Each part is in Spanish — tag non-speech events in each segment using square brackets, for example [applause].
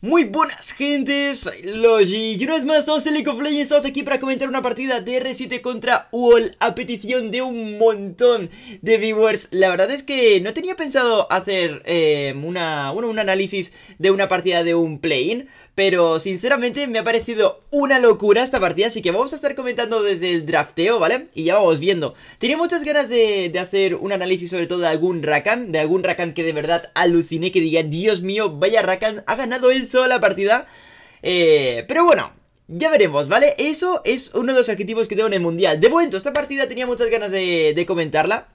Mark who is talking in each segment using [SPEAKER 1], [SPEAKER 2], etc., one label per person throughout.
[SPEAKER 1] Muy buenas gentes, soy Logi y una vez más estamos en League estamos aquí para comentar una partida de R7 contra UOL a petición de un montón de viewers La verdad es que no tenía pensado hacer eh, una, un análisis de una partida de un play-in pero sinceramente me ha parecido una locura esta partida, así que vamos a estar comentando desde el drafteo, ¿vale? Y ya vamos viendo. Tenía muchas ganas de, hacer un análisis sobre todo de algún Rakan, de algún Rakan que de verdad aluciné, que diga, Dios mío, vaya Rakan, ha ganado él solo la partida. Eh, pero bueno, ya veremos, ¿vale? Eso es uno de los objetivos que tengo en el Mundial. De momento, esta partida tenía muchas ganas de comentarla.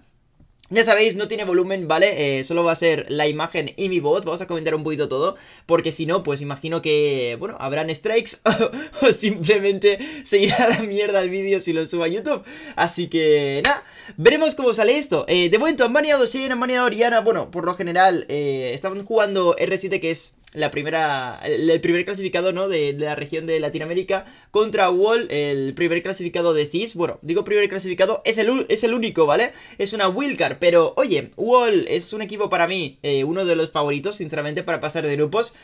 [SPEAKER 1] Ya sabéis, no tiene volumen, ¿vale? Eh, solo va a ser la imagen y mi voz. Vamos a comentar un poquito todo, porque si no, pues imagino que, bueno, habrán strikes [laughs] o, simplemente se irá a la mierda el vídeo si lo subo a YouTube. Así que, nada, veremos cómo sale esto. Eh, de momento han baneado Si han baneado Oriana, bueno, por lo general eh, estaban jugando R7 que es la primera, el, primer clasificado, ¿no? De, la región de Latinoamérica contra Wall, el primer clasificado de CIS. Bueno, digo primer clasificado, es el, es el único, ¿vale? Es una wildcard, pero oye, Wall es un equipo para mí, eh, uno de los favoritos, sinceramente, para pasar de grupos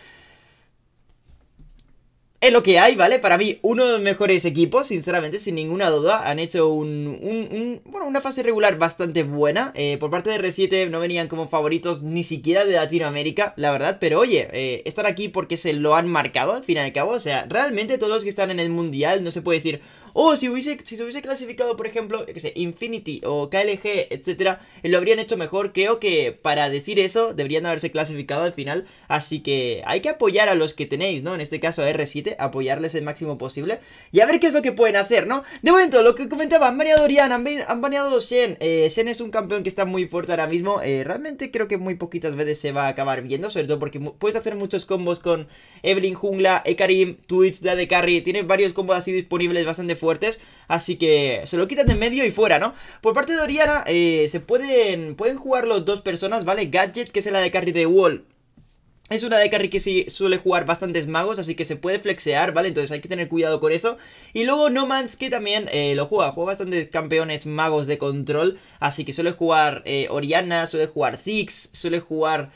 [SPEAKER 1] lo que hay, ¿vale? Para mí, uno de los mejores equipos, sinceramente, sin ninguna duda. Han hecho un, bueno, una fase regular bastante buena. Eh, por parte de R7 no venían como favoritos ni siquiera de Latinoamérica, la verdad. Pero oye, eh, están aquí porque se lo han marcado, al fin y al cabo. O sea, realmente todos los que están en el Mundial, no se puede decir, o si, hubiese, si se hubiese clasificado, por ejemplo, Infinity o KLG, etcétera, eh, lo habrían hecho mejor. Creo que para decir eso deberían haberse clasificado al final. Así que hay que apoyar a los que tenéis, ¿no? En este caso a R7, apoyarles el máximo posible. Y a ver qué es lo que pueden hacer, ¿no? De momento, lo que comentaba, han baneado Oriana, han, han baneado Shen. Eh, Shen es un campeón que está muy fuerte ahora mismo. Eh, realmente creo que muy poquitas veces se va a acabar viendo, sobre todo porque puedes hacer muchos combos con Evelyn Jungla, Ekarim, Twitch, de Carry. Tiene varios combos así disponibles bastante fuertes así que se lo quitan de medio y fuera, ¿no? Por parte de Oriana, eh, se pueden, pueden los dos personas, ¿vale? Gadget, que es la de carry de Wall, es una de carry que sí suele jugar bastantes magos, así que se puede flexear, ¿vale? Entonces hay que tener cuidado con eso. Y luego No Man's que también eh, lo juega, juega bastantes campeones magos de control, así que suele jugar eh, Oriana, suele jugar Ziggs, suele jugar,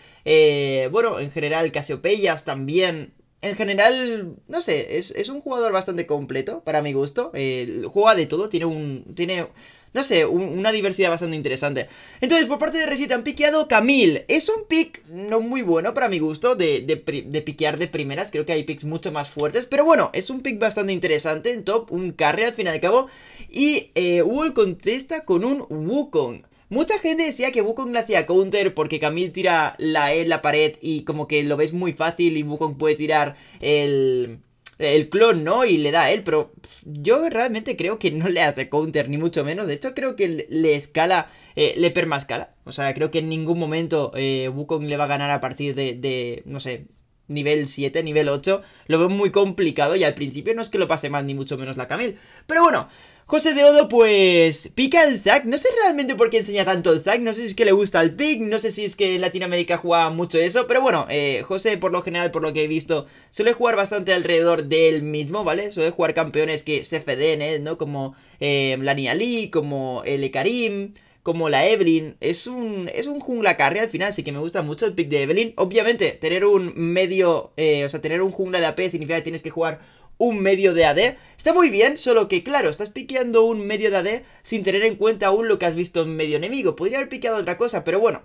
[SPEAKER 1] bueno, en general Casiopeyas también, en general, no sé, es, un jugador bastante completo, para mi gusto. Eh, juega de todo, tiene un. Tiene. No sé, una diversidad bastante interesante. Entonces, por parte de recita han piqueado Camille. Es un pick no muy bueno para mi gusto de, piquear de primeras. Creo que hay picks mucho más fuertes. Pero bueno, es un pick bastante interesante en top. Un carry al fin y al cabo. Y eh, contesta con un Wukong. Mucha gente decía que Wukong le hacía counter porque Camille tira la E en la pared y como que lo ves muy fácil y Wukong puede tirar el el clon, ¿no? Y le da a él, pero yo realmente creo que no le hace counter, ni mucho menos. De hecho, creo que le escala, eh, le permascala. O sea, creo que en ningún momento eh, Wukong le va a ganar a partir de, de, no sé, nivel 7, nivel 8. Lo veo muy complicado y al principio no es que lo pase mal, ni mucho menos la Camille. Pero bueno, José de Odo, pues, pica el Zack. No sé realmente por qué enseña tanto el Zack. No sé si es que le gusta el pick. No sé si es que en Latinoamérica juega mucho eso. Pero bueno, eh, José, por lo general, por lo que he visto, suele jugar bastante alrededor del mismo, ¿vale? Suele jugar campeones que se feden, ¿eh? ¿no? Como eh, la Lee, como el Karim como la Evelyn. Es un, es un jungla carry al final, así que me gusta mucho el pick de Evelyn. Obviamente, tener un medio, eh, o sea, tener un jungla de AP significa que tienes que jugar un medio de AD. Está muy bien, solo que claro, estás piqueando un medio de AD sin tener en cuenta aún lo que has visto en medio enemigo. Podría haber piqueado otra cosa, pero bueno,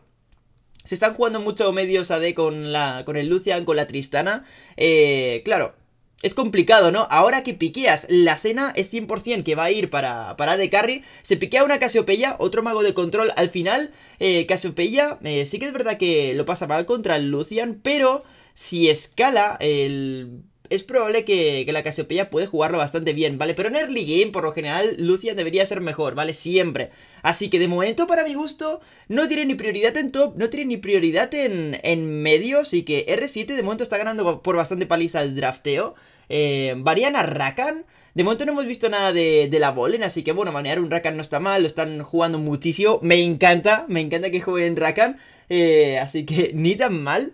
[SPEAKER 1] se están jugando mucho medios AD con, la, con el Lucian, con la Tristana. Eh, claro, es complicado, ¿no? Ahora que piqueas la cena, es 100% que va a ir para, para AD Carry. Se piquea una Casiopeya, otro mago de control al final. Eh, Casiopeya, eh, sí que es verdad que lo pasa mal contra el Lucian, pero si escala el es probable que, la Casiopeya puede jugarlo bastante bien, ¿vale? Pero en early game, por lo general, Lucia debería ser mejor, ¿vale? Siempre. Así que de momento, para mi gusto, no tiene ni prioridad en top, no tiene ni prioridad en, medio Así Y que R7 de momento está ganando por bastante paliza el drafteo. Eh, varían a Rakan. De momento no hemos visto nada de, la Bolen, así que bueno, manejar un Rakan no está mal, lo están jugando muchísimo. Me encanta, me encanta que jueguen Rakan. Eh, así que ni tan mal.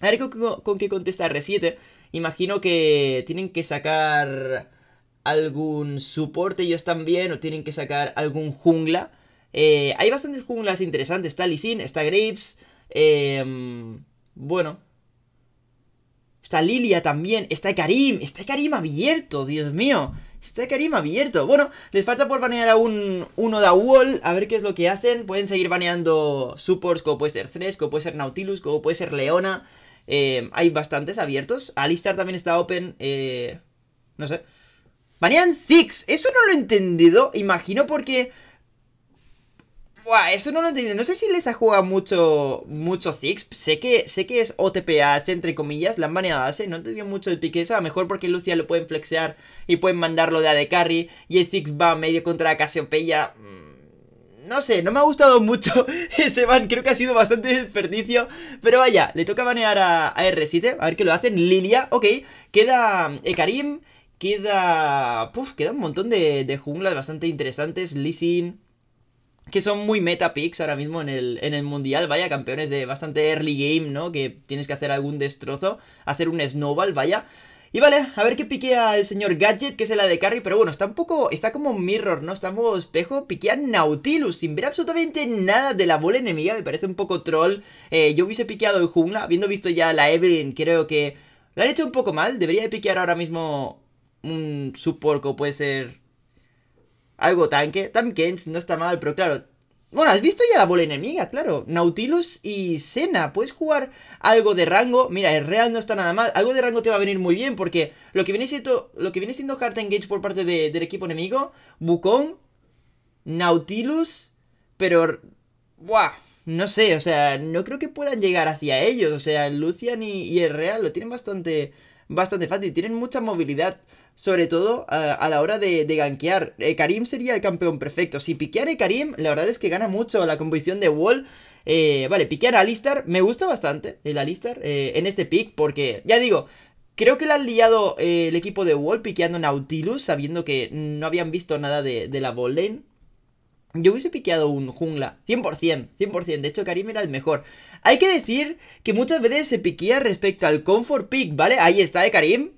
[SPEAKER 1] A ver con, con qué contesta R7. Imagino que tienen que sacar algún soporte ellos también, o tienen que sacar algún jungla. Eh, hay bastantes junglas interesantes, está Lee está Graves, em, bueno. Está Lilia también, está Karim, está Karim abierto, Dios mío. Está Karim abierto. Bueno, les falta por banear a un, uno da wall. A ver qué es lo que hacen. Pueden seguir baneando supports como puede ser Thresh, como puede ser Nautilus, como puede ser Leona. Em, hay bastantes abiertos. Alistar también está open. Eh, no sé. Banean Six. Eso no lo he entendido. Imagino porque... Buah, eso no lo he entendido. No sé si les juega mucho, mucho Zix. Sé que, sé que es OTPA entre comillas. La han baneado No entendido mucho el pique A lo mejor porque Lucia lo pueden flexear y pueden mandarlo de AD Carry. Y el Zix va medio contra Casiopeya. Mm, no sé, no me ha gustado mucho [laughs] ese ban, creo que ha sido bastante desperdicio, pero vaya, le toca banear a, R7, a ver qué lo hacen, Lilia, ok, queda Ekarim, eh, queda, puf, queda un montón de, junglas bastante interesantes, Lissin que son muy meta picks ahora mismo en el, en el mundial, vaya, campeones de bastante early game, ¿no? Que tienes que hacer algún destrozo, hacer un snowball, vaya. Y vale, a ver qué piquea el señor Gadget, que es el de Carry, pero bueno, está un poco, está como Mirror, ¿no? Está espejo, piquea Nautilus sin ver absolutamente nada de la bola enemiga, me parece un poco troll. Eh, yo hubiese piqueado el jungla, habiendo visto ya la Evelyn, creo que La han hecho un poco mal, debería de piquear ahora mismo un support puede ser algo tanque. Tankens no está mal, pero claro, bueno, has visto ya la bola enemiga, claro. Nautilus y Sena. Puedes jugar algo de rango. Mira, el Real no está nada mal. Algo de rango te va a venir muy bien porque lo que viene siendo, lo que siendo Engage por parte del equipo enemigo, Bukong, Nautilus, pero... ¡Buah! No sé, o sea, no creo que puedan llegar hacia ellos. O sea, Lucian y, el Real lo tienen bastante, bastante fácil. Tienen mucha movilidad sobre todo eh, a, la hora de, gankear. Eh, Karim sería el campeón perfecto. Si a Karim, la verdad es que gana mucho la composición de Wall. Eh, vale, piquear a Alistar, me gusta bastante el Alistar en este pick porque, ya digo, creo que le han liado el equipo de Wall piqueando Nautilus sabiendo que no habían visto nada de, la ball Yo hubiese piqueado un jungla, 100%, 100%, de hecho Karim era el mejor. Hay que decir que muchas veces se piquea respecto al comfort pick, ¿vale? Ahí está, de Karim.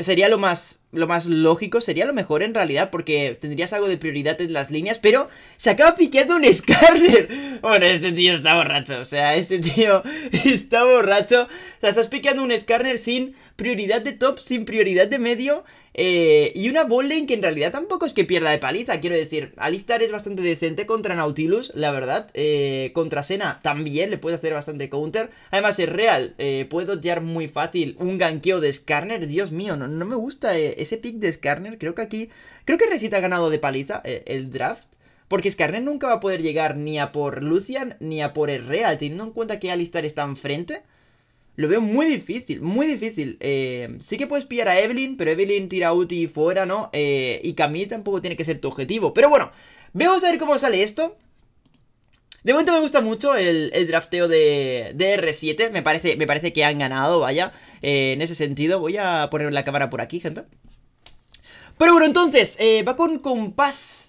[SPEAKER 1] Sería lo más, lo más lógico, sería lo mejor en realidad, porque tendrías algo de prioridad en las líneas, pero se acaba piqueando un Scarner. [laughs] Bueno, este tío está borracho, o sea, este tío [laughs] está borracho. O sea, estás piqueando un Scarner sin prioridad de top sin prioridad de medio. Eh, y una en que en realidad tampoco es que pierda de paliza. Quiero decir, Alistar es bastante decente contra Nautilus, la verdad. Eh, contra Sena también le puede hacer bastante counter. Además, es real. Eh, puedo odiar muy fácil un ganqueo de Skarner. Dios mío, no, me gusta ese pick de Skarner. Creo que aquí. Creo que Resita ha ganado de paliza el draft. Porque Skarner nunca va a poder llegar ni a por Lucian ni a por el Real, teniendo en cuenta que Alistar está enfrente. Lo veo muy difícil, muy difícil. Eh, sí que puedes pillar a Evelyn, pero Evelyn tira Uti fuera, ¿no? Eh, y Camille tampoco tiene que ser tu objetivo. Pero bueno, vamos a ver cómo sale esto. De momento me gusta mucho el, el drafteo de, R7. Me parece, me parece que han ganado, vaya. Eh, en ese sentido, voy a poner la cámara por aquí, gente. Pero bueno, entonces, va con compás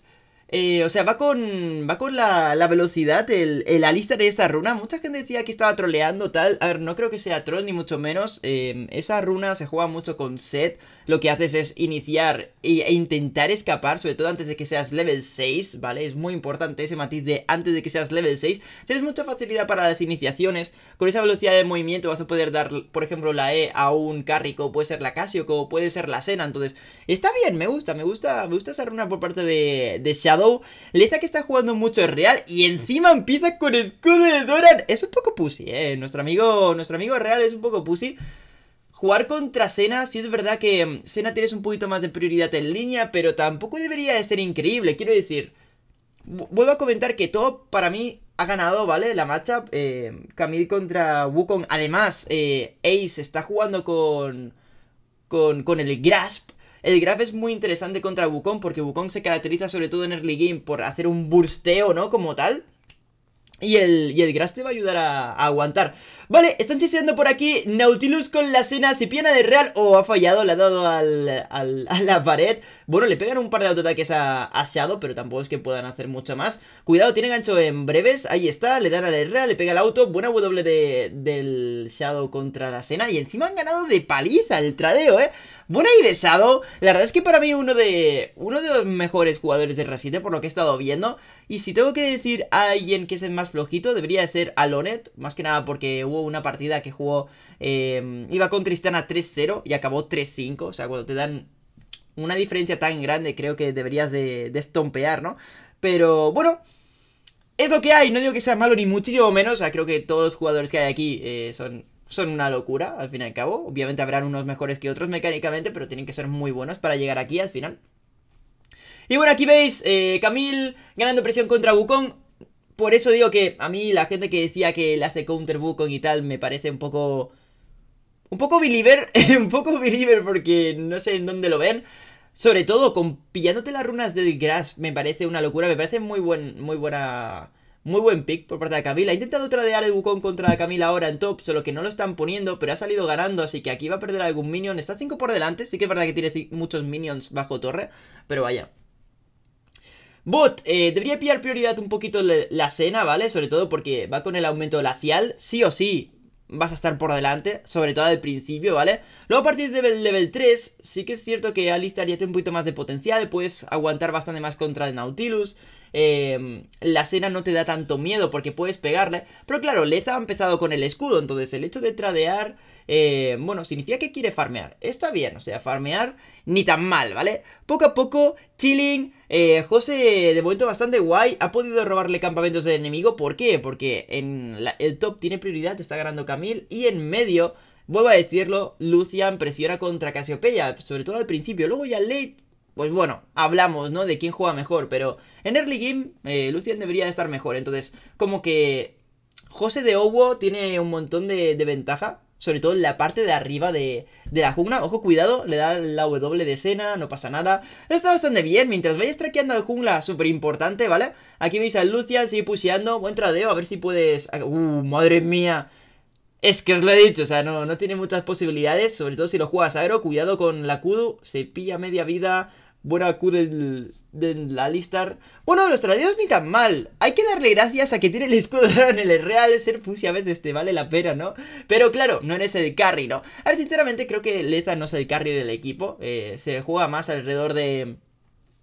[SPEAKER 1] eh, o sea, va con. Va con la, velocidad, el, el de esa runa. Mucha gente decía que estaba troleando tal. A ver, no creo que sea troll, ni mucho menos. Eh, esa runa se juega mucho con set lo que haces es iniciar e, e intentar escapar, sobre todo antes de que seas level 6, ¿vale? Es muy importante ese matiz de antes de que seas level 6. Tienes mucha facilidad para las iniciaciones, con esa velocidad de movimiento vas a poder dar, por ejemplo, la E a un Carrico, puede ser la Casio, como puede ser la Sena, entonces está bien, me gusta, me gusta, me gusta esa runa por parte de, Shadow. Leza que está jugando mucho es real y encima empieza con escudo de Doran. Es un poco pussy, eh. Nuestro amigo, nuestro amigo real es un poco pussy. Jugar contra Sena, sí es verdad que Sena mm, tienes un poquito más de prioridad en línea, pero tampoco debería de ser increíble, quiero decir... Vuelvo a comentar que Top, para mí, ha ganado, ¿vale? La matchup, Camille eh, contra Wukong. Además, eh, Ace está jugando con, con, el Grasp, el Grasp es muy interesante contra Wukong porque Wukong se caracteriza sobre todo en early game por hacer un bursteo, ¿no? Como tal. Y el, y el grass te va a ayudar a, aguantar Vale, están chiseando por aquí Nautilus con la cena Cipiana de Real O oh, ha fallado, le ha dado al, al, a la pared Bueno, le pegan un par de autoataques a, a Shadow Pero tampoco es que puedan hacer mucho más Cuidado, tiene gancho en breves Ahí está, le dan a la Real, le pega el auto Buena W de, del Shadow contra la cena Y encima han ganado de paliza el tradeo, eh Buena y besado. La verdad es que para mí uno de uno de los mejores jugadores de r por lo que he estado viendo. Y si tengo que decir a alguien que es el más flojito, debería ser Alonet. Más que nada porque hubo una partida que jugó... Em, iba con Tristana 3-0 y acabó 3-5. O sea, cuando te dan una diferencia tan grande creo que deberías de, estompear, ¿no? Pero bueno... Es lo que hay, no digo que sea malo ni muchísimo menos, o sea, creo que todos los jugadores que hay aquí eh, son son una locura, al fin y al cabo. Obviamente habrán unos mejores que otros mecánicamente, pero tienen que ser muy buenos para llegar aquí al final. Y bueno, aquí veis, eh, Camille ganando presión contra Wukong. Por eso digo que a mí la gente que decía que le hace counter Wukong y tal me parece un poco... Un poco believer, [laughs] un poco believer porque no sé en dónde lo ven. Sobre todo, con pillándote las runas de Grass me parece una locura, me parece muy, buen, muy buena muy buen pick por parte de Camila. Ha intentado tradear el bucón contra Camila ahora en top, solo que no lo están poniendo, pero ha salido ganando, así que aquí va a perder algún minion. Está 5 por delante, sí que es verdad que tiene muchos minions bajo torre, pero vaya. Bot, eh, debería pillar prioridad un poquito la cena, ¿vale? Sobre todo porque va con el aumento lacial, sí o sí vas a estar por delante, sobre todo al principio, ¿vale? Luego a partir del level 3, sí que es cierto que Alistar ya tiene un poquito más de potencial, puedes aguantar bastante más contra el Nautilus, Em, la cena no te da tanto miedo porque puedes pegarle. Pero claro, Leza ha empezado con el escudo, entonces el hecho de tradear... Eh, bueno, significa que quiere farmear. Está bien, o sea, farmear ni tan mal, ¿vale? Poco a poco, chilling. Eh, José, de momento bastante guay, ha podido robarle campamentos del enemigo. ¿Por qué? Porque en el top tiene prioridad, está ganando Camille. Y en medio, vuelvo a decirlo, Lucian presiona contra Casiopeya. sobre todo al principio. Luego ya late pues bueno, hablamos, ¿no? De quién juega mejor, pero en early game eh, Lucian debería estar mejor, entonces como que José de Owo tiene un montón de, ventaja, sobre todo en la parte de arriba de, la jungla, ojo, cuidado, le da la W de escena, no pasa nada, está bastante bien, mientras vayas traqueando al jungla, súper importante, ¿vale? Aquí veis a Lucian, sigue puseando, buen tradeo, a ver si puedes... Ah, ¡Uh, madre mía! Es que os lo he dicho, o sea, no, no tiene muchas posibilidades, sobre todo si lo juegas agro, cuidado con la Kudu, se pilla media vida, buena Q del, del Alistar. Bueno, los tradeos ni tan mal. Hay que darle gracias a que tiene el escudo en el real. Ser y a veces te vale la pena, ¿no? Pero claro, no en ese de carry, ¿no? A ver, sinceramente creo que Leza no es el carry del equipo. Eh, se juega más alrededor de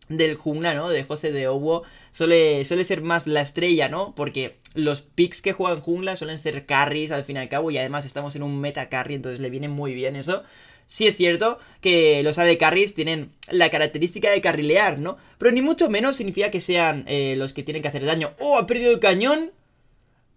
[SPEAKER 1] del jungla, ¿no? De José de Owo suele, suele ser más la estrella, ¿no? Porque los picks que juegan jungla suelen ser carries al fin y al cabo y además estamos en un meta carry, entonces le viene muy bien eso. Sí es cierto que los AD carries tienen la característica de carrilear, ¿no? Pero ni mucho menos significa que sean eh, los que tienen que hacer daño. ¡Oh, ha perdido el cañón!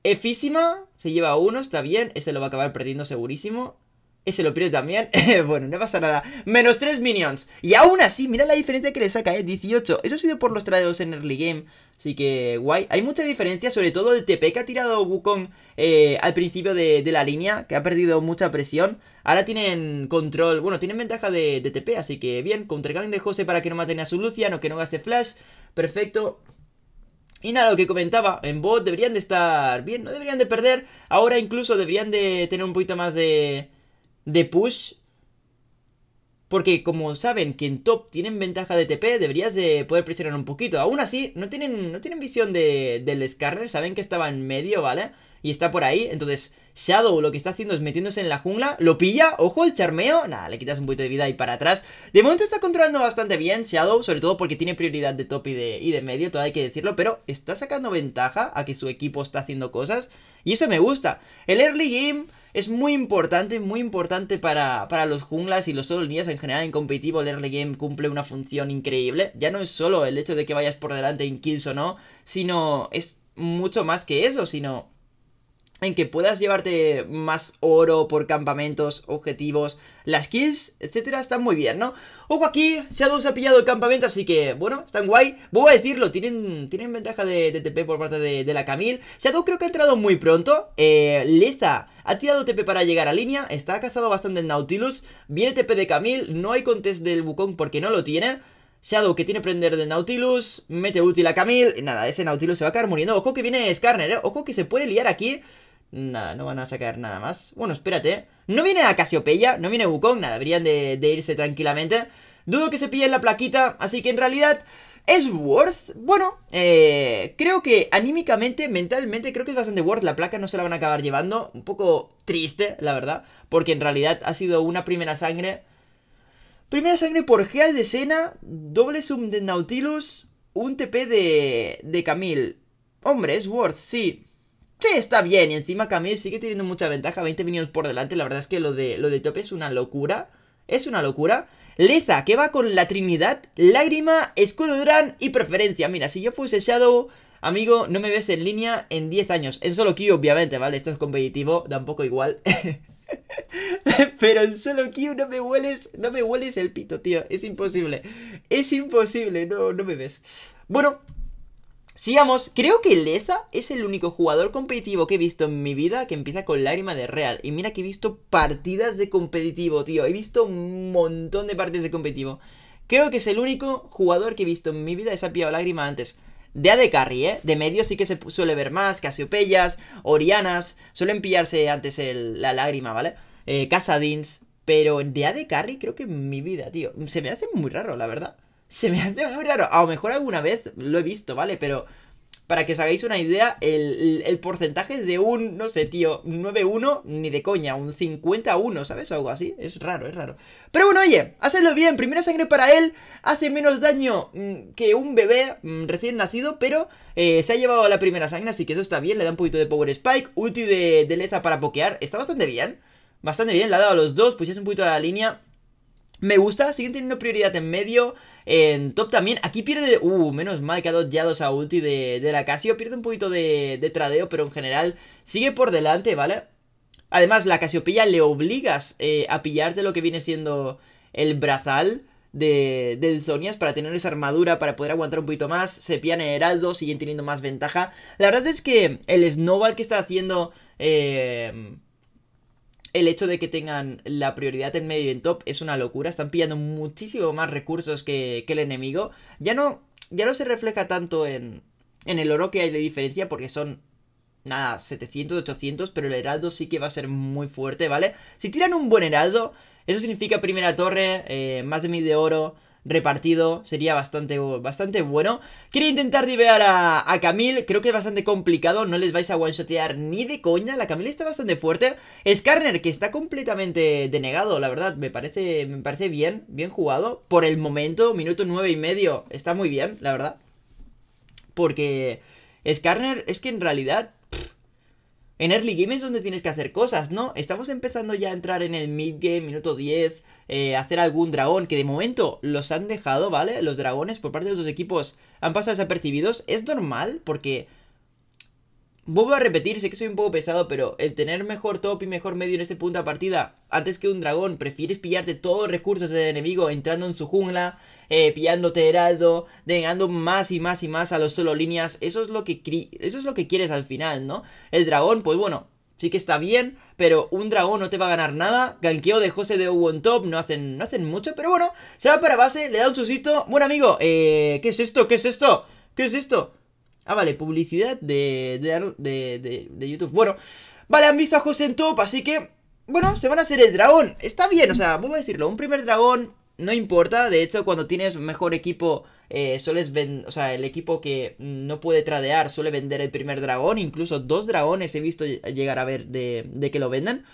[SPEAKER 1] Efísima, se lleva uno, está bien. Este lo va a acabar perdiendo segurísimo. Ese lo pierde también. [laughs] bueno, no pasa nada. Menos 3 minions. Y aún así, mira la diferencia que le saca, ¿eh? 18. Eso ha sido por los tradeos en early game. Así que guay. Hay mucha diferencia, sobre todo el TP que ha tirado Wukong eh, al principio de, la línea, que ha perdido mucha presión. Ahora tienen control, bueno, tienen ventaja de, TP, así que bien. gang de José para que no maten a su luciano o que no gaste flash. Perfecto. Y nada, lo que comentaba, en bot deberían de estar bien, no deberían de perder. Ahora incluso deberían de tener un poquito más de de push. Porque como saben que en top tienen ventaja de TP, deberías de poder presionar un poquito. Aún así, no tienen, no tienen visión de, del Scarner, saben que estaba en medio, ¿vale? Y está por ahí, entonces Shadow lo que está haciendo es metiéndose en la jungla, lo pilla, ojo el charmeo, nada, le quitas un poquito de vida y para atrás. De momento está controlando bastante bien Shadow, sobre todo porque tiene prioridad de top y de, y de medio, todo hay que decirlo, pero está sacando ventaja a que su equipo está haciendo cosas y eso me gusta. El early game es muy importante, muy importante para, para los junglas y los solo líneas en general en competitivo. El early game cumple una función increíble. Ya no es solo el hecho de que vayas por delante en kills o no, sino es mucho más que eso, sino en que puedas llevarte más oro por campamentos, objetivos, las kills, etcétera, están muy bien, ¿no? Ojo aquí, se ha pillado el campamento, así que, bueno, están guay. Voy a decirlo, tienen, tienen ventaja de, TP por parte de, la Camille. Shadow creo que ha entrado muy pronto. Eh, Leza ha tirado TP para llegar a línea, está cazado bastante en Nautilus. Viene TP de Camille, no hay contest del Wukong porque no lo tiene. Shadow que tiene prender de Nautilus, mete útil a Camille, nada, ese Nautilus se va a quedar muriendo. Ojo que viene Skarner, ¿eh? ojo que se puede liar aquí. Nada, no van a sacar nada más. Bueno, espérate. ¿eh? No viene a Casiopeya, no viene Wukong, nada, deberían de, irse tranquilamente. Dudo que se pillen la plaquita, así que en realidad... ¿Es worth? Bueno, eh, creo que anímicamente, mentalmente, creo que es bastante worth. La placa no se la van a acabar llevando. Un poco triste, la verdad. Porque en realidad ha sido una primera sangre. Primera sangre por Geal de Sena, doble sum de Nautilus, un TP de, de Camille. Hombre, es worth, sí. Sí, está bien. Y encima Camille sigue teniendo mucha ventaja. 20 minions por delante. La verdad es que lo de, lo de tope es una locura. Es una locura. Leza, que va con la Trinidad, Lágrima, Escudo Durán y Preferencia. Mira, si yo fuese Shadow, amigo, no me ves en línea en 10 años. En solo Q, obviamente, ¿vale? Esto es competitivo, tampoco igual. [laughs] Pero en solo Q no me hueles, no me hueles el pito, tío. Es imposible. Es imposible, no, no me ves. Bueno, Sigamos, creo que Leza es el único jugador competitivo que he visto en mi vida que empieza con lágrima de real. Y mira que he visto partidas de competitivo, tío. He visto un montón de partidas de competitivo. Creo que es el único jugador que he visto en mi vida que se ha pillado lágrima antes. De AD Carry, ¿eh? De medio sí que se suele ver más, Casiopeyas, Orianas, suelen pillarse antes la lágrima, ¿vale? Eh, Casadins, pero de AD Carry creo que en mi vida, tío. Se me hace muy raro, la verdad. Se me hace muy raro. A lo mejor alguna vez lo he visto, ¿vale? Pero para que os hagáis una idea, el, porcentaje es de un, no sé, tío, 9-1, ni de coña, un 50-1, ¿sabes? algo así. Es raro, es raro. Pero bueno, oye, hacedlo bien. Primera sangre para él hace menos daño mm, que un bebé mm, recién nacido, pero eh, se ha llevado la primera sangre, así que eso está bien. Le da un poquito de Power Spike, ulti de, de Leza para pokear. Está bastante bien. Bastante bien, le ha dado a los dos, pues es un poquito de la línea. Me gusta, siguen teniendo prioridad en medio. En top también. Aquí pierde. Uh, menos mal que ha dos a ulti de, de la Casio. Pierde un poquito de, de tradeo, pero en general sigue por delante, ¿vale? Además, la Casiopilla le obligas a eh, a pillarte lo que viene siendo el brazal de, del Zonias para tener esa armadura, para poder aguantar un poquito más. Se pillan Heraldo, siguen teniendo más ventaja. La verdad es que el Snowball que está haciendo. Eh, el hecho de que tengan la prioridad en medio y en top es una locura. Están pillando muchísimo más recursos que, el enemigo. Ya no, ya no se refleja tanto en, el oro que hay de diferencia porque son nada, 700, 800, pero el heraldo sí que va a ser muy fuerte, ¿vale? Si tiran un buen heraldo, eso significa primera torre, eh, más de mil de oro, repartido sería bastante, bastante bueno. Quiero intentar divear a, Camille, creo que es bastante complicado, no les vais a one-shotear ni de coña, la Camille está bastante fuerte. Skarner, que está completamente denegado, la verdad, me parece, me parece bien, bien jugado. Por el momento, minuto nueve y medio, está muy bien, la verdad. Porque Skarner es que en realidad... en early game es donde tienes que hacer cosas, ¿no? Estamos empezando ya a entrar en el mid game, minuto 10 eh, hacer algún dragón, que de momento los han dejado, ¿vale? Los dragones por parte de los equipos han pasado desapercibidos. Es normal, porque... Vuelvo a repetir, sé que soy un poco pesado, pero el tener mejor top y mejor medio en este punto de partida, antes que un dragón, prefieres pillarte todos los recursos del enemigo entrando en su jungla, eh, pillándote heraldo, denegando más y más y más a los solo líneas. Eso es lo que eso es lo que quieres al final, ¿no? El dragón, pues bueno, sí que está bien, pero un dragón no te va a ganar nada. Ganqueo de José de en Top, no hacen, no hacen mucho, pero bueno, se va para base, le da un susito. Bueno, amigo, eh, ¿qué es esto? ¿Qué es esto? ¿Qué es esto? Ah, vale, publicidad de, de, de, de YouTube. Bueno, vale, han visto a José en Top, así que... Bueno, se van a hacer el dragón. Está bien, o sea, vamos a decirlo, un primer dragón no importa, de hecho cuando tienes mejor equipo eh, sueles vender, o sea, el equipo que no puede tradear suele vender el primer dragón, incluso dos dragones he visto llegar a ver de, que lo vendan.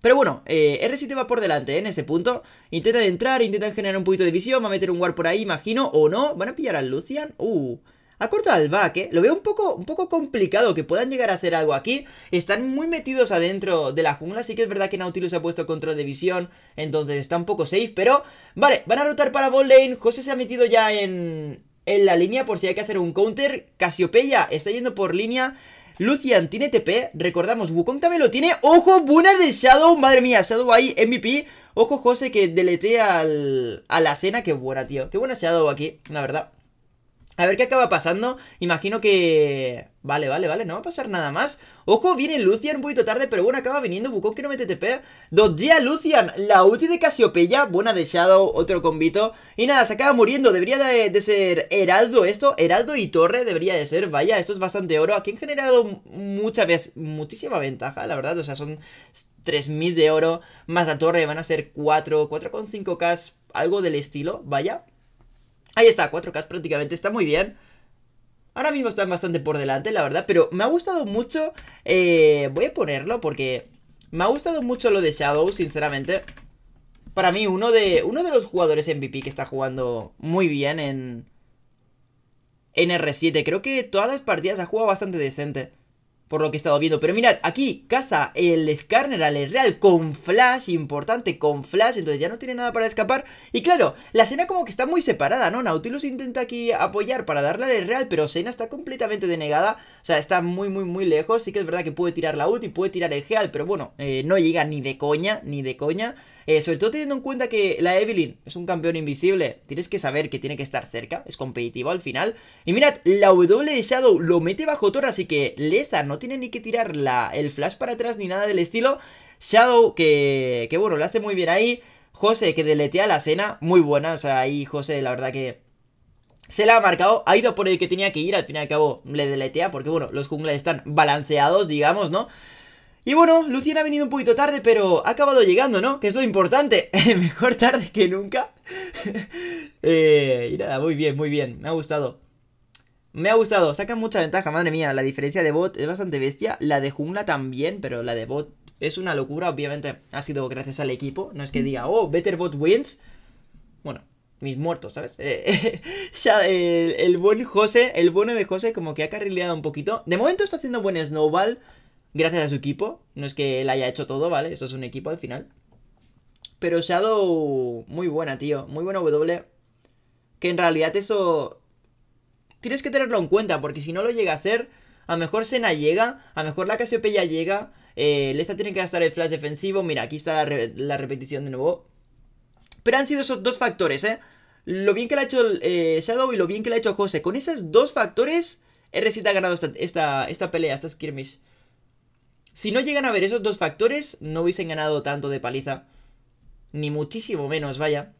[SPEAKER 1] Pero bueno, eh, R7 va por delante ¿eh? en este punto. Intenta entrar, intenta generar un poquito de visión. Va a meter un guard por ahí, imagino. O no. ¿Van a pillar al Lucian? Uh. Ha cortado al back, ¿eh? Lo veo un poco, un poco complicado que puedan llegar a hacer algo aquí. Están muy metidos adentro de la jungla, así que es verdad que Nautilus ha puesto control de visión, entonces está un poco safe, pero... Vale, van a rotar para ball lane, José se ha metido ya en... En la línea por si hay que hacer un counter Casiopeya está yendo por línea Lucian tiene TP, recordamos, Wukong también lo tiene ¡Ojo, buena de Shadow! Madre mía, Shadow ahí, MVP Ojo, José, que deletea al, a la cena Qué buena, tío, qué buena Shadow aquí, la verdad a ver qué acaba pasando. Imagino que... Vale, vale, vale, no va a pasar nada más. Ojo, viene Lucian un poquito tarde, pero bueno, acaba viniendo Bucón que no mete TP. Dodgea Lucian, la ulti de Casiopeya, buena de Shadow, otro combito. Y nada, se acaba muriendo, debería de, ser Heraldo esto, Heraldo y Torre debería de ser. Vaya, esto es bastante oro, aquí han generado mucha, muchísima ventaja, la verdad, o sea, son 3.000 de oro, más la torre van a ser 4, 4,5k, algo del estilo, vaya. Ahí está, 4K prácticamente, está muy bien. Ahora mismo están bastante por delante, la verdad, pero me ha gustado mucho... Eh, voy a ponerlo porque me ha gustado mucho lo de Shadow, sinceramente. Para mí, uno de, uno de los jugadores MVP que está jugando muy bien en, en R7. Creo que todas las partidas ha jugado bastante decente por lo que he estado viendo. Pero mirad, aquí caza el Skarner al Real con flash, importante, con flash, entonces ya no tiene nada para escapar. Y claro, la Cena como que está muy separada, ¿no? Nautilus intenta aquí apoyar para darle al Real, pero Sena está completamente denegada, o sea, está muy, muy, muy lejos. Sí que es verdad que puede tirar la ulti, puede tirar el Geal, pero bueno, eh, no llega ni de coña, ni de coña. Eh, sobre todo teniendo en cuenta que la Evelyn es un campeón invisible, tienes que saber que tiene que estar cerca, es competitivo al final. Y mirad, la W de Shadow lo mete bajo torre, así que Leza no tiene ni que tirar el flash para atrás ni nada del estilo. Shadow, que, que bueno, lo hace muy bien ahí. José, que deletea la cena, muy buena, o sea, ahí José, la verdad que se la ha marcado, ha ido por el que tenía que ir, al fin y al cabo le deletea, porque bueno, los jungles están balanceados, digamos, ¿no? Y bueno, Lucien ha venido un poquito tarde, pero ha acabado llegando, ¿no? Que es lo importante. [laughs] Mejor tarde que nunca. [laughs] Eh, y nada, muy bien, muy bien. Me ha gustado. Me ha gustado. Saca mucha ventaja, madre mía. La diferencia de bot es bastante bestia. La de jungla también, pero la de bot es una locura. Obviamente ha sido gracias al equipo. No es que diga, oh, Better Bot wins. Bueno, mis muertos, ¿sabes? Eh, [laughs] el, buen José, el bueno de José como que ha carrileado un poquito. De momento está haciendo buen snowball gracias a su equipo. No es que él haya hecho todo, ¿vale? eso es un equipo al final. Pero Shadow, muy buena, tío. Muy buena W. Que en realidad eso... Tienes que tenerlo en cuenta, porque si no lo llega a hacer, a lo mejor Sena llega, a lo mejor la ya llega, eh, Leza tiene que gastar el flash defensivo, mira, aquí está la, repetición de nuevo. Pero han sido esos dos factores, ¿eh? Lo bien que le ha hecho eh, Shadow y lo bien que le ha hecho Jose. Con esos dos factores, R7 ha ganado esta, esta pelea, esta skirmish. Si no llegan a ver esos dos factores, no hubiesen ganado tanto de paliza. Ni muchísimo menos, vaya.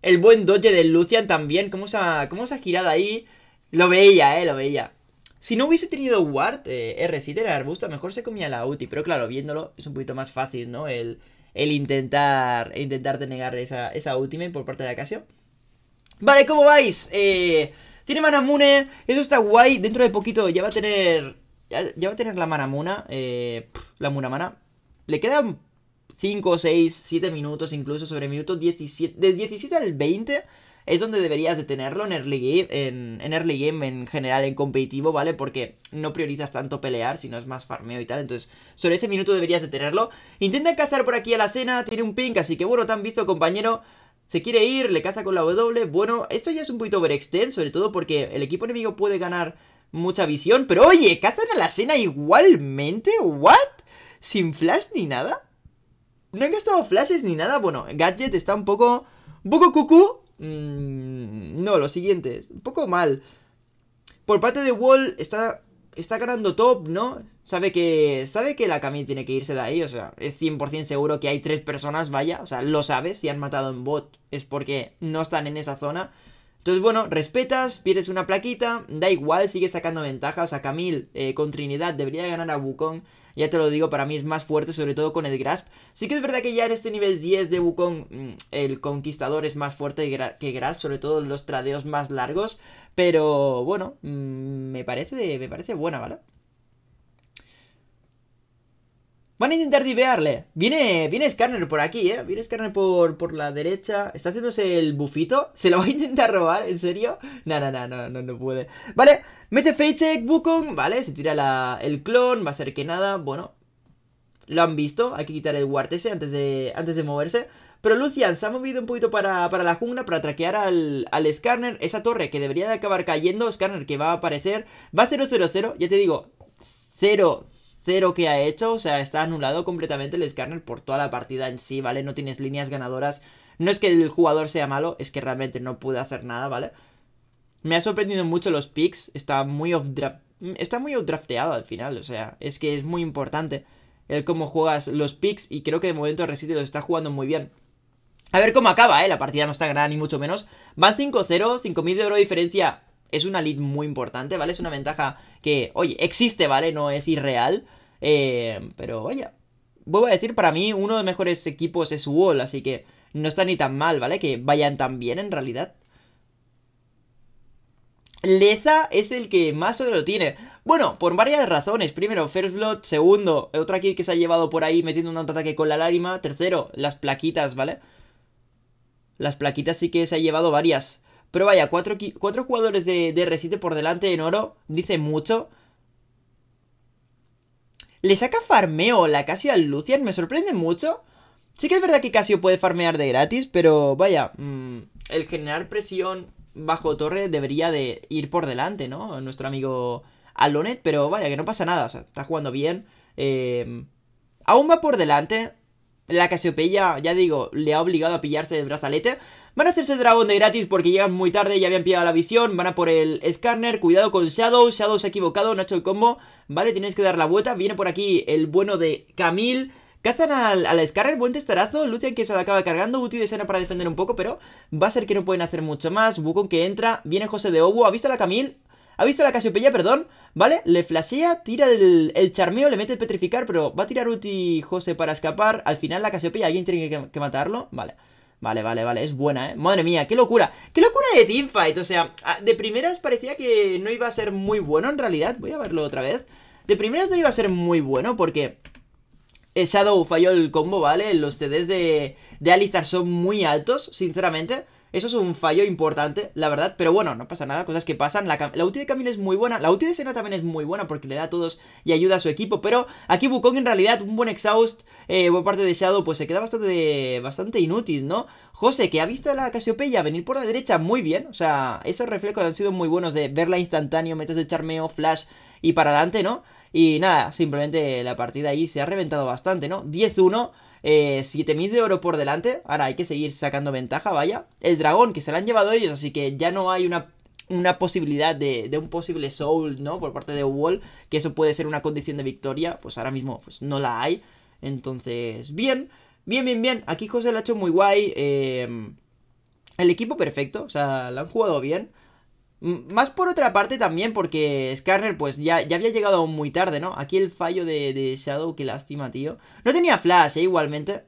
[SPEAKER 1] El buen doge del Lucian también, cómo se ha, girado ahí. Lo veía, eh, lo veía. Si no hubiese tenido Ward, eh, r arbusto, mejor se comía la ulti. Pero claro, viéndolo es un poquito más fácil, ¿no? El, intentar, intentar denegar esa, esa por parte de Acasio. Vale, ¿cómo vais? Eh, tiene mana eso está guay. Dentro de poquito ya va a tener ya, va a tener la mana eh, la mana Le quedan 5, 6, 7 minutos incluso sobre minutos 17. Del 17 al 20 es donde deberías de tenerlo en early game, en, early game en general, en competitivo, ¿vale? Porque no priorizas tanto pelear, sino es más farmeo y tal, entonces sobre ese minuto deberías de tenerlo. Intenta cazar por aquí a la cena, tiene un pink, así que bueno, te han visto compañero, se quiere ir, le caza con la W, bueno, esto ya es un poquito overextend, sobre todo porque el equipo enemigo puede ganar mucha visión. Pero oye, ¿cazan a la cena igualmente? ¿What? ¿Sin flash ni nada? No han gastado flashes ni nada. Bueno, Gadget está un poco. Un poco cucú. Mm, no, lo siguiente. Un poco mal. Por parte de Wall está. Está ganando top, ¿no? Sabe que. Sabe que la Camille tiene que irse de ahí. O sea, es 100% seguro que hay tres personas, vaya. O sea, lo sabes. Si han matado en bot es porque no están en esa zona. Entonces, bueno, respetas, pierdes una plaquita, da igual, sigue sacando ventajas. O sea, Camille eh, con Trinidad debería ganar a Wukong. Ya te lo digo, para mí es más fuerte, sobre todo con el Grasp. Sí que es verdad que ya en este nivel 10 de Wukong, mm, el Conquistador es más fuerte que Grasp, sobre todo en los tradeos más largos. Pero bueno, mm, me parece, me parece buena, ¿vale? Van a intentar divearle. Viene, viene Skarner por aquí, ¿eh? Viene Skarner por, por la derecha. Está haciéndose el bufito. ¿Se lo va a intentar robar? ¿En serio? No, no, no, no, no, puede. Vale, mete Check, Wukong. Vale, se tira el clon. Va a ser que nada. Bueno, lo han visto. Hay que quitar el guartese antes de, antes de moverse. Pero Lucian se ha movido un poquito para, la jungla para traquear al, al Esa torre que debería de acabar cayendo. Skarner que va a aparecer. Va 0-0-0. Ya te digo, 0 cero que ha hecho, o sea, está anulado completamente el escáner por toda la partida en sí, ¿vale? No tienes líneas ganadoras. No es que el jugador sea malo, es que realmente no puede hacer nada, ¿vale? Me ha sorprendido mucho los picks, está muy off está muy off drafteado al final, o sea, es que es muy importante el cómo juegas los picks y creo que de momento Residio los está jugando muy bien. A ver cómo acaba, ¿eh? La partida no está ganada ni mucho menos. Van 5-0, 5.000 de oro de diferencia es una lead muy importante, ¿vale? Es una ventaja que, oye, existe, ¿vale? No es irreal. Eh, pero, oye, vuelvo a decir, para mí uno de los mejores equipos es Wall, así que no está ni tan mal, ¿vale? Que vayan tan bien en realidad. Leza es el que más se lo tiene. Bueno, por varias razones. Primero, First Blood. Segundo, otra kit que se ha llevado por ahí metiendo un ataque con la lágrima. Tercero, las plaquitas, ¿vale? Las plaquitas sí que se ha llevado varias. Pero vaya, cuatro, jugadores de, de, por delante en oro dice mucho. Le saca farmeo la Casio al Lucian, me sorprende mucho. Sí que es verdad que Casio puede farmear de gratis, pero vaya, mm, el generar presión bajo torre debería de ir por delante, ¿no? Nuestro amigo Alonet, pero vaya, que no pasa nada, o sea, está jugando bien. Eh, aún va por delante, la Casiopeya, ya digo, le ha obligado a pillarse el brazalete. Van a hacerse dragón de gratis porque llegan muy tarde, ya habían pillado la visión. Van a por el Skarner, cuidado con Shadow. Shadow se ha equivocado, no ha hecho el combo. Vale, tienes que dar la vuelta. Viene por aquí el bueno de Camille. Cazan al, Scarner. Skarner, buen testarazo. Lucian que se lo acaba cargando. Uti de para defender un poco, pero va a ser que no pueden hacer mucho más. Wukong que entra. Viene José de Obu. avisa a la Camille. ¿Ha visto la Casiopeya, perdón, ¿vale? Le flashea, tira el, charmeo, le mete el petrificar, pero va a tirar Uti José para escapar. Al final la Casiopeya, alguien tiene que, matarlo, vale. Vale, vale, vale, es buena, ¿eh? Madre mía, qué locura. ¡Qué locura de teamfight! O sea, de primeras parecía que no iba a ser muy bueno en realidad. Voy a verlo otra vez. De primeras no iba a ser muy bueno porque... Eh, Shadow falló el combo, ¿vale? Los CDs de, de Alistar son muy altos, sinceramente. Eso es un fallo importante, la verdad, pero bueno, no pasa nada, cosas que pasan. La, la ulti de Camille es muy buena, la ulti de Senna también es muy buena porque le da a todos y ayuda a su equipo, pero aquí Wukong en realidad, un buen exhaust eh, por parte de Shadow, pues se queda bastante, bastante inútil, ¿no? José, que ha visto a la Casiopeya venir por la derecha muy bien, o sea, esos reflejos han sido muy buenos de verla instantáneo, metas de charmeo, flash y para adelante, ¿no? Y nada, simplemente la partida ahí se ha reventado bastante, ¿no? 10-1 7000 eh, de oro por delante. Ahora hay que seguir sacando ventaja, vaya. El dragón que se lo han llevado ellos, así que ya no hay una posibilidad de, un posible soul, ¿no? Por parte de Wall, que eso puede ser una condición de victoria, pues ahora mismo pues, no la hay. Entonces, bien, bien, bien, bien. Aquí José lo ha hecho muy guay. Eh, el equipo perfecto, o sea, lo han jugado bien. Más por otra parte también porque Skarner pues ya, había llegado muy tarde, ¿no? Aquí el fallo de, Shadow, qué lástima, tío. No tenía flash, ¿eh? Igualmente.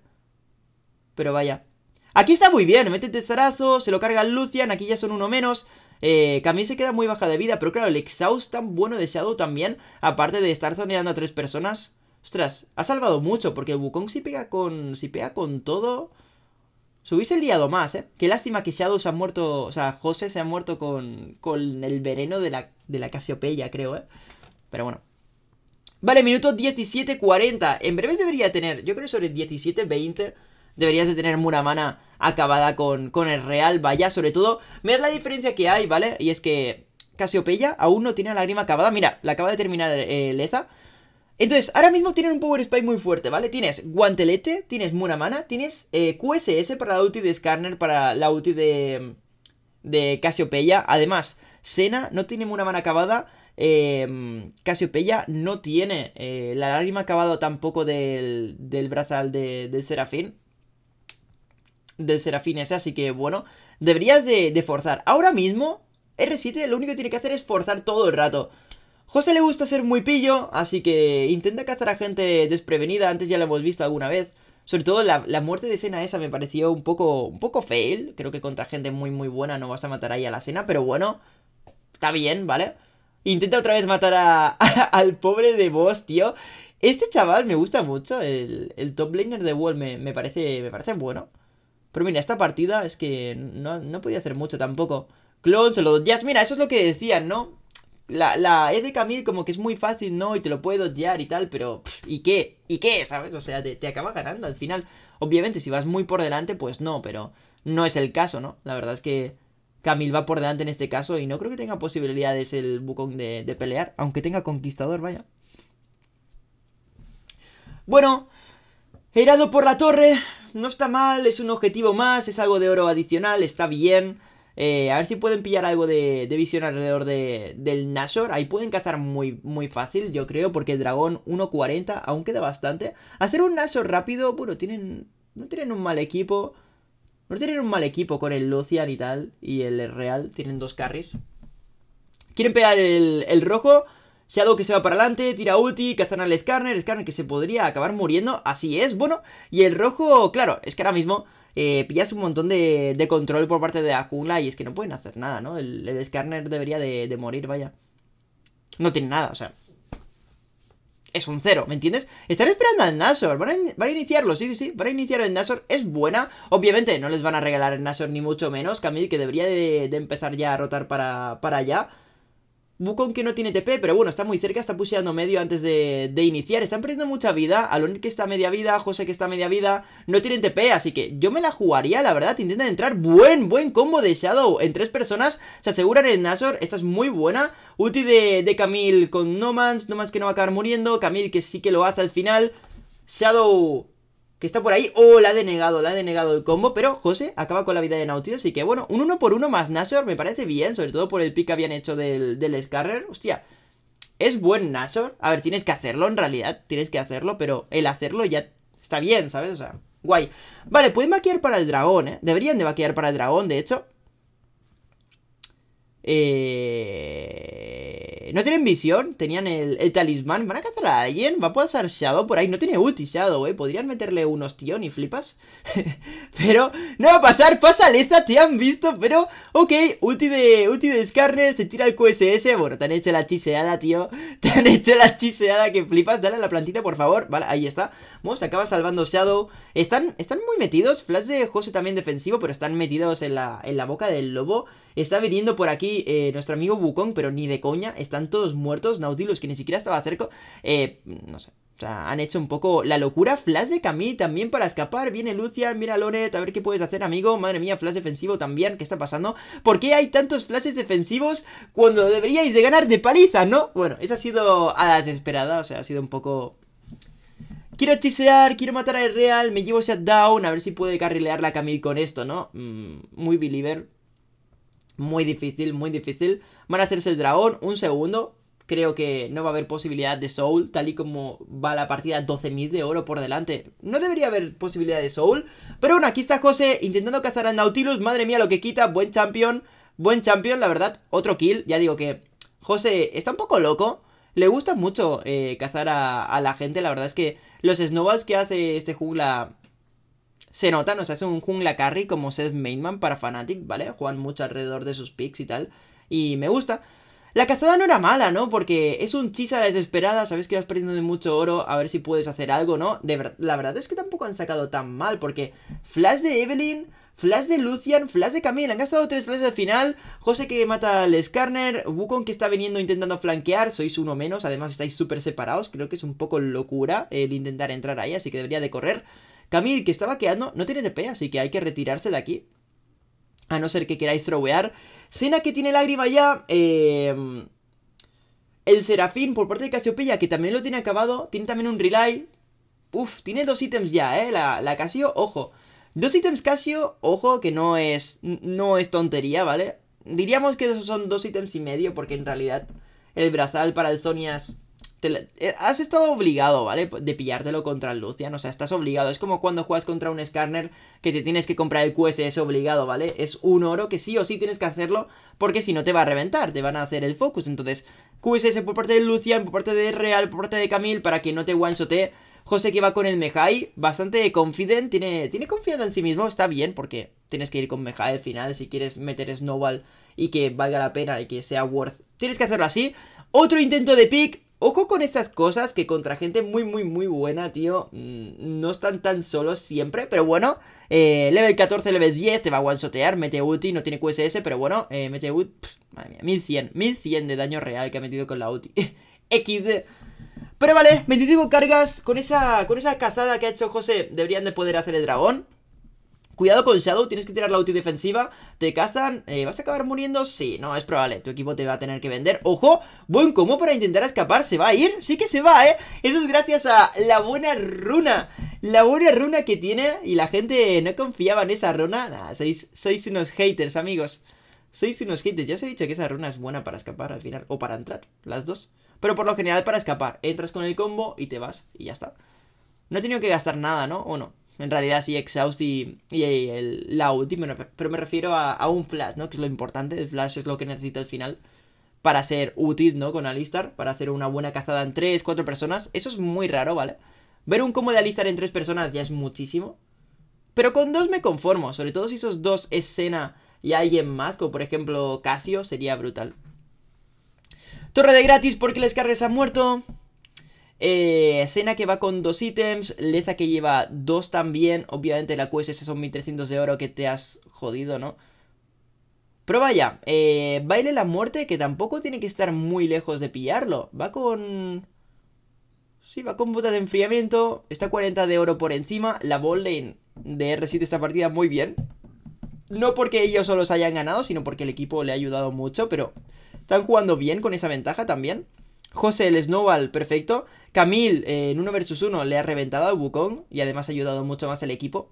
[SPEAKER 1] Pero vaya. Aquí está muy bien, mete testarazo, se lo carga Lucian, aquí ya son uno menos. Eh, Camille se queda muy baja de vida, pero claro, el exhaust tan bueno de Shadow también, aparte de estar zoneando a tres personas. Ostras, ha salvado mucho, porque Wukong si pega con. si pega con todo. Se hubiese liado más, ¿eh? Qué lástima que Shadow se ha muerto, o sea, José se ha muerto con, con el veneno de la, de la Casiopeya, creo, ¿eh? Pero bueno. Vale, minuto 17.40. En breves debería tener, yo creo sobre 17.20 deberías de tener Muramana acabada con, con el Real Vaya, sobre todo. Mirad la diferencia que hay, ¿vale? Y es que Casiopeya aún no tiene la lágrima acabada. Mira, la acaba de terminar eh, Leza. Entonces, ahora mismo tienen un Power Spike muy fuerte, ¿vale? Tienes Guantelete, tienes Muna Mana, tienes eh, QSS para la ulti de Skarner, para la ulti de, de Casiopeya. Además, Sena no tiene Muna Mana acabada, eh, Casiopeya no tiene eh, la lágrima acabada tampoco del, brazal de, del Serafín. Del Serafín ese, así que bueno, deberías de, de forzar. Ahora mismo, R7 lo único que tiene que hacer es forzar todo el rato. José le gusta ser muy pillo, así que intenta cazar a gente desprevenida, antes ya lo hemos visto alguna vez. Sobre todo la, muerte de Sena esa me pareció un poco, un poco fail, creo que contra gente muy muy buena no vas a matar ahí a la Sena, pero bueno, está bien, ¿vale? Intenta otra vez matar a, [laughs] al pobre de vos, tío. Este chaval me gusta mucho, el, el top laner de Wall me, parece, me parece bueno. Pero mira, esta partida es que no, no podía hacer mucho tampoco. Clones, solo los Jazz, mira, eso es lo que decían, ¿no? La, E de Camille como que es muy fácil, ¿no? Y te lo puede odiar y tal, pero... ¿Y qué? ¿Y qué? ¿Sabes? O sea, te, te acaba ganando al final. Obviamente, si vas muy por delante, pues no, pero no es el caso, ¿no? La verdad es que Camille va por delante en este caso y no creo que tenga posibilidades el bucón de, pelear, aunque tenga Conquistador, vaya. Bueno, herado por la torre, no está mal, es un objetivo más, es algo de oro adicional, está bien... Eh, a ver si pueden pillar algo de, visión alrededor de, del Nashor. Ahí pueden cazar muy, muy fácil, yo creo, porque el dragón 1.40 aún queda bastante. Hacer un Nashor rápido, bueno, tienen, no tienen un mal equipo. No tienen un mal equipo con el Lucian y tal. Y el Real, tienen dos carries. Quieren pegar el, el rojo. algo que se va para adelante, tira ulti, cazan al Skarner, Skarner que se podría acabar muriendo, así es, bueno, y el rojo, claro, es que ahora mismo eh, pillas un montón de, control por parte de la jungla y es que no pueden hacer nada, ¿no? El, el debería de, morir, vaya. No tiene nada, o sea. Es un cero, ¿me entiendes? Están esperando al Nashor, van a, iniciarlo, sí, sí, van a iniciar el Nashor, es buena. Obviamente no les van a regalar el Nashor ni mucho menos, Camille, que debería de, empezar ya a rotar para, para allá. Bukon que no tiene TP, pero bueno, está muy cerca, está puseando medio antes de, iniciar. Están perdiendo mucha vida, Alonir que está media vida, José que está media vida, no tienen TP, así que yo me la jugaría, la verdad, intentan entrar. Buen, buen combo de Shadow en tres personas, se aseguran en Nashor, esta es muy buena. Ulti de, de Camille con No Man's, No Man's que no va a acabar muriendo, Camille que sí que lo hace al final. Shadow que está por ahí. ¡Oh! La ha denegado, la ha denegado el combo. Pero José acaba con la vida de Nautilus. Así que bueno, un uno por uno más Nashor me parece bien. Sobre todo por el pick que habían hecho del, Scarrer. Hostia. Es buen Nashor. A ver, tienes que hacerlo en realidad. Tienes que hacerlo, pero el hacerlo ya está bien, ¿sabes? O sea, guay. Vale, pueden vaquear para el dragón, ¿eh? Deberían de vaquear para el dragón, de hecho. Eh... ¿No tienen visión? ¿Tenían el, talismán? ¿Van a cazar a alguien? ¿Va a pasar Shadow por ahí? No tiene ulti Shadow, eh. Podrían meterle unos, tío, y flipas. [laughs] Pero no va a pasar. Pasa Leza, te han visto. Pero, ok, ulti de, ulti de Se tira el QSS. Bueno, te han hecho la chiseada, tío. [laughs] Te han hecho la chiseada que flipas. Dale a la plantita, por favor. Vale, ahí está. vamos acaba salvando Shadow. Están, están muy metidos. Flash de Jose también defensivo, pero están metidos en en la boca del lobo. Está viniendo por aquí eh, nuestro amigo Bukong, pero ni de coña. Están todos muertos. Nautilus, que ni siquiera estaba cerca. Eh, no sé. O sea, han hecho un poco la locura. Flash de Camille también para escapar. Viene Lucia mira Loret, a ver qué puedes hacer, amigo. Madre mía, flash defensivo también. ¿Qué está pasando? ¿Por qué hay tantos flashes defensivos cuando deberíais de ganar de paliza, no? Bueno, esa ha sido a la desesperada. O sea, ha sido un poco Quiero chisear, quiero matar al Real, me llevo shutdown, a ver si puede carrilear la Camille con esto, ¿no? Mm, muy believer, muy difícil, muy difícil. Van a hacerse el dragón, un segundo. Creo que no va a haber posibilidad de Soul, tal y como va la partida 12.000 de oro por delante. No debería haber posibilidad de Soul. Pero bueno, aquí está José intentando cazar a Nautilus. Madre mía, lo que quita. Buen champion. Buen champion, la verdad. Otro kill. Ya digo que José está un poco loco. Le gusta mucho eh, cazar a, la gente. La verdad es que los snowballs que hace este jungla se nota, sea, hace un jungla carry como Seth Mainman para Fnatic, ¿vale? Juegan mucho alrededor de sus picks y tal, y me gusta. La cazada no era mala, ¿no? Porque es un chis a la desesperada, sabes que vas perdiendo de mucho oro, a ver si puedes hacer algo, ¿no? De la verdad es que tampoco han sacado tan mal, porque Flash de Evelyn, Flash de Lucian, Flash de Camille, han gastado tres flashes al final, José que mata al Skarner, Wukong que está viniendo intentando flanquear, sois uno menos, además estáis súper separados, creo que es un poco locura el intentar entrar ahí, así que debería de correr. Camille, que estaba quedando, no tiene TP, así que hay que retirarse de aquí. A no ser que queráis trowear. Sena que tiene lágrima ya. Em, el Serafín por parte de Casiopeya, que también lo tiene acabado. Tiene también un Relay. Uf, tiene dos ítems ya, ¿eh? La, la Casio, ojo. Dos ítems Casio, ojo, que no es, no es tontería, ¿vale? Diríamos que esos son dos ítems y medio, porque en realidad el brazal para el Zonias eh, has estado obligado, ¿vale? De pillártelo contra el Lucian, o sea, estás obligado. Es como cuando juegas contra un Skarner que te tienes que comprar el QS, es obligado, ¿vale? Es un oro que sí o sí tienes que hacerlo porque si no te va a reventar, te van a hacer el focus. Entonces, QSS por parte de Lucian, por parte de Real, por parte de Camille, para que no te one José que va con el Mejai, bastante confident, tiene, tiene confianza en sí mismo, está bien porque tienes que ir con Mejai al final si quieres meter Snowball y que valga la pena y que sea worth. Tienes que hacerlo así. Otro intento de pick, Ojo con estas cosas que contra gente muy, muy, muy buena, tío. Mm, no están tan solos siempre, pero bueno. Eh, level 14, level 10, te va a one Mete ulti, no tiene QSS, pero bueno. Eh, mete ulti. Madre mía, 1100. 1100 de daño real que ha metido con la ulti. [laughs] XD. Pero vale, 25 cargas con esa, con esa cazada que ha hecho José. Deberían de poder hacer el dragón. Cuidado con Shadow, tienes que tirar la ulti defensiva Te cazan, eh, ¿vas a acabar muriendo? Sí, no, es probable, tu equipo te va a tener que vender ¡Ojo! Buen combo para intentar escapar ¿Se va a ir? Sí que se va, ¿eh? Eso es gracias a la buena runa La buena runa que tiene Y la gente no confiaba en esa runa sois, sois unos haters, amigos Sois unos haters, ya os he dicho que esa runa es buena para escapar al final O para entrar, las dos Pero por lo general para escapar Entras con el combo y te vas y ya está No he tenido que gastar nada, ¿no? ¿O no? en realidad sí Exhaust y, la ulti, pero me refiero a, un flash, ¿no? Que es lo importante, el flash es lo que necesito al final para ser útil, ¿no? Con Alistar, para hacer una buena cazada en 3, 4 personas, eso es muy raro, ¿vale? Ver un combo de Alistar en 3 personas ya es muchísimo, pero con dos me conformo, sobre todo si esos dos escena y alguien más, como por ejemplo Casio, sería brutal. Torre de gratis porque les se ha muerto. Eh, Sena que va con dos ítems, Leza que lleva dos también, obviamente la esos son 1300 de oro que te has jodido, ¿no? Pero ya, eh, Baile la Muerte que tampoco tiene que estar muy lejos de pillarlo, va con... Sí, va con botas de enfriamiento, está 40 de oro por encima, la ball de R7 esta partida muy bien. No porque ellos solo se hayan ganado, sino porque el equipo le ha ayudado mucho, pero están jugando bien con esa ventaja también. José el Snowball, perfecto. Camille eh, en uno versus uno le ha reventado al Wukong y además ha ayudado mucho más al equipo.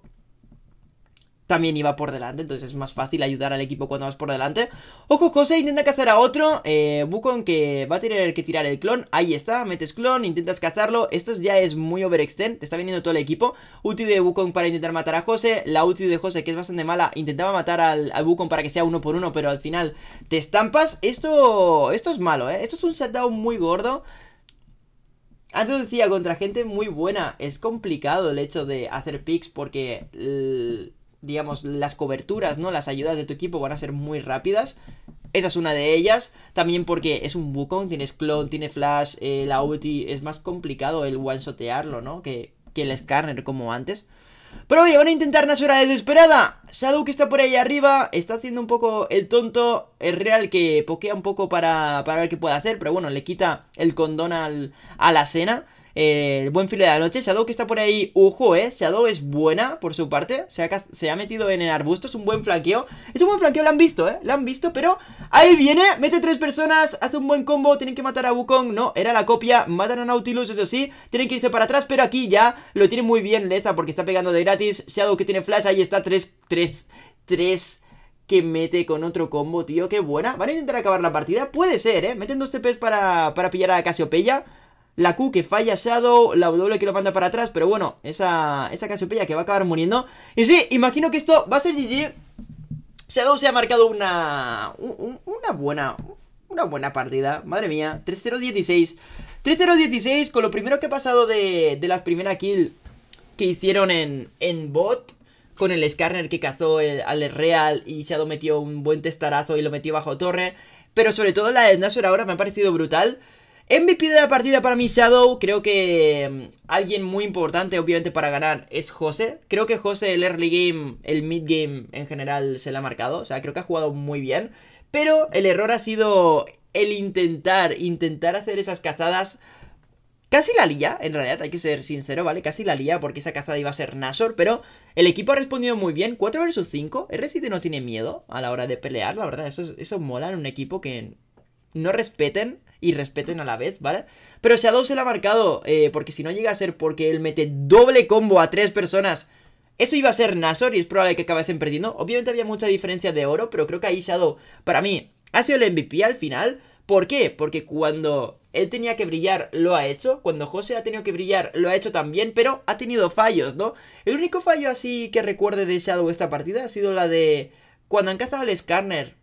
[SPEAKER 1] También iba por delante, entonces es más fácil ayudar al equipo cuando vas por delante. Ojo, José intenta cazar a otro. Eh, Wukong que va a tener que tirar el clon. Ahí está, metes clon, intentas cazarlo. Esto ya es muy overextend, te está viniendo todo el equipo. Útil de Wukong para intentar matar a José. La útil de José, que es bastante mala, intentaba matar al, al Wukong para que sea uno por uno, pero al final te estampas. Esto, esto es malo, ¿eh? Esto es un shutdown muy gordo. Antes decía, contra gente muy buena es complicado el hecho de hacer picks porque, digamos, las coberturas, ¿no? Las ayudas de tu equipo van a ser muy rápidas. Esa es una de ellas. También porque es un bucon tienes clone, tiene flash, eh, la ulti. Es más complicado el one ¿no? Que, que el Scanner como antes. Pero oye, van a intentar una Nasura desesperada. que está por ahí arriba, está haciendo un poco el tonto. Es real que pokea un poco para, para ver qué puede hacer, pero bueno, le quita el condón al, a la cena el buen filo de la noche. Shadow que está por ahí, ojo, eh. Shadow es buena por su parte. Se ha, metido en el arbusto, es un buen flanqueo. Es un buen flanqueo, lo han visto, eh. Lo han visto, pero ahí viene, mete tres personas, hace un buen combo. Tienen que matar a Wukong, no, era la copia. Matan a Nautilus, eso sí. Tienen que irse para atrás, pero aquí ya lo tiene muy bien Leza porque está pegando de gratis. Shadow que tiene flash, ahí está, Tres, tres, tres que mete con otro combo, tío, qué buena. Van a intentar acabar la partida, puede ser, ¿eh? Meten dos TPs para, para pillar a Casiopeya. La Q que falla Shadow, la W que lo manda para atrás, pero bueno, esa, esa que va a acabar muriendo. Y sí, imagino que esto va a ser GG. Shadow se ha marcado una... una buena... Una buena partida, madre mía. 3-0-16. 3-0-16 con lo primero que ha pasado de, de la primera kill que hicieron en, en bot con el Skarner que cazó al Real y Shadow metió un buen testarazo y lo metió bajo torre. Pero sobre todo la de ahora me ha parecido brutal. MVP de la partida para mi Shadow, creo que mm, alguien muy importante obviamente para ganar es José. Creo que José el early game, el mid game en general se la ha marcado, o sea, creo que ha jugado muy bien. Pero el error ha sido el intentar, intentar hacer esas cazadas Casi la lía, en realidad, hay que ser sincero, ¿vale? Casi la lía porque esa cazada iba a ser Nashor, pero el equipo ha respondido muy bien. 4 vs 5, R7 no tiene miedo a la hora de pelear, la verdad, eso, eso mola en un equipo que no respeten y respeten a la vez, ¿vale? Pero Shadow se la ha marcado, eh, porque si no llega a ser porque él mete doble combo a tres personas, eso iba a ser Nasor y es probable que acabasen perdiendo. Obviamente había mucha diferencia de oro, pero creo que ahí Shadow, para mí, ha sido el MVP al final. ¿Por qué? Porque cuando él tenía que brillar, lo ha hecho. Cuando José ha tenido que brillar, lo ha hecho también, pero ha tenido fallos, ¿no? El único fallo así que recuerde de Shadow esta partida ha sido la de... Cuando han cazado al Skarner,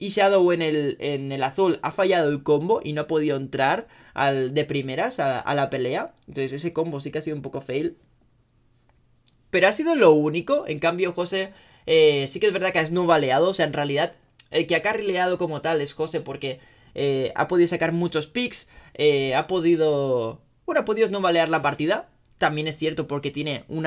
[SPEAKER 1] y Shadow en el, en el azul ha fallado el combo y no ha podido entrar al, de primeras a, la pelea. Entonces ese combo sí que ha sido un poco fail. Pero ha sido lo único. En cambio, José eh, sí que es verdad que es no baleado. O sea, en realidad el que ha carrileado como tal es José porque eh, ha podido sacar muchos picks. Eh, ha podido... Bueno, ha podido no balear la partida también es cierto porque tiene un,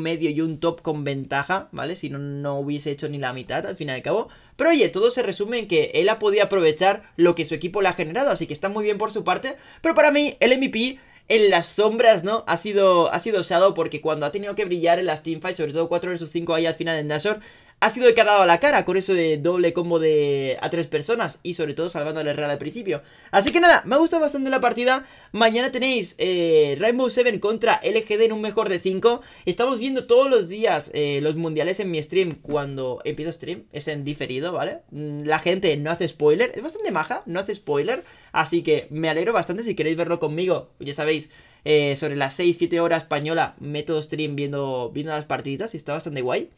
[SPEAKER 1] medio y un top con ventaja, ¿vale? Si no, no hubiese hecho ni la mitad al fin y al cabo. Pero oye, todo se resume en que él ha podido aprovechar lo que su equipo le ha generado, así que está muy bien por su parte. Pero para mí, el MVP en las sombras, ¿no? Ha sido, ha sido Shadow porque cuando ha tenido que brillar en las teamfights, sobre todo 4 vs 5 ahí al final en Nashor, ha sido el que ha dado la cara con eso de doble combo de a tres personas y sobre todo salvando al Real al principio. Así que nada, me ha gustado bastante la partida. Mañana tenéis eh, Rainbow 7 contra LGD en un mejor de 5. Estamos viendo todos los días eh, los mundiales en mi stream cuando empiezo stream. Es en diferido, ¿vale? Mm, la gente no hace spoiler. Es bastante maja, no hace spoiler. Así que me alegro bastante si queréis verlo conmigo. Ya sabéis, eh, sobre las 6-7 horas española meto stream viendo, viendo las partiditas y está bastante guay.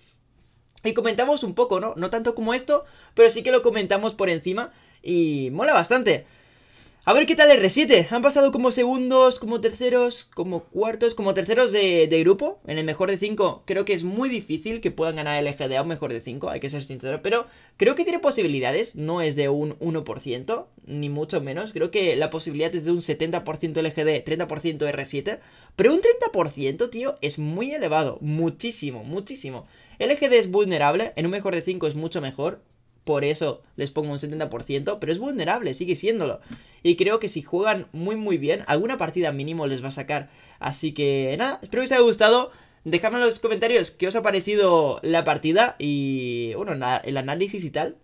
[SPEAKER 1] Y comentamos un poco, ¿no? No tanto como esto, pero sí que lo comentamos por encima y mola bastante. A ver qué tal R7. Han pasado como segundos, como terceros, como cuartos, como terceros de, grupo. En el mejor de 5 creo que es muy difícil que puedan ganar el A un mejor de 5, hay que ser sincero. Pero creo que tiene posibilidades, no es de un 1%, ni mucho menos. Creo que la posibilidad es de un 70% LGD, 30% R7. Pero un 30%, tío, es muy elevado. Muchísimo, muchísimo. El de es vulnerable, en un mejor de 5 es mucho mejor, por eso les pongo un 70%, pero es vulnerable, sigue siéndolo. Y creo que si juegan muy muy bien, alguna partida mínimo les va a sacar. Así que nada, espero que os haya gustado. Dejadme en los comentarios qué os ha parecido la partida y bueno, el análisis y tal.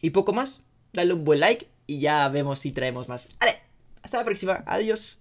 [SPEAKER 1] Y poco más, dale un buen like y ya vemos si traemos más. ¡Vale! Hasta la próxima, adiós.